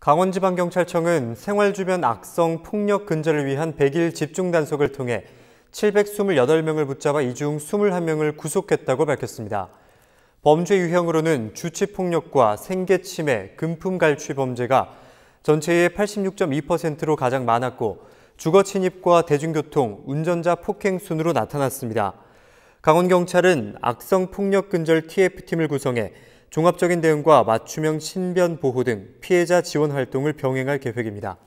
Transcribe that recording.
강원지방경찰청은 생활 주변 악성 폭력 근절을 위한 100일 집중 단속을 통해 728명을 붙잡아 이 중 21명을 구속했다고 밝혔습니다. 범죄 유형으로는 주치폭력과 생계침해, 금품갈취 범죄가 전체의 86.2%로 가장 많았고 주거침입과 대중교통, 운전자 폭행 순으로 나타났습니다. 강원경찰은 악성폭력근절 TF팀을 구성해 종합적인 대응과 맞춤형 신변 보호 등 피해자 지원 활동을 병행할 계획입니다.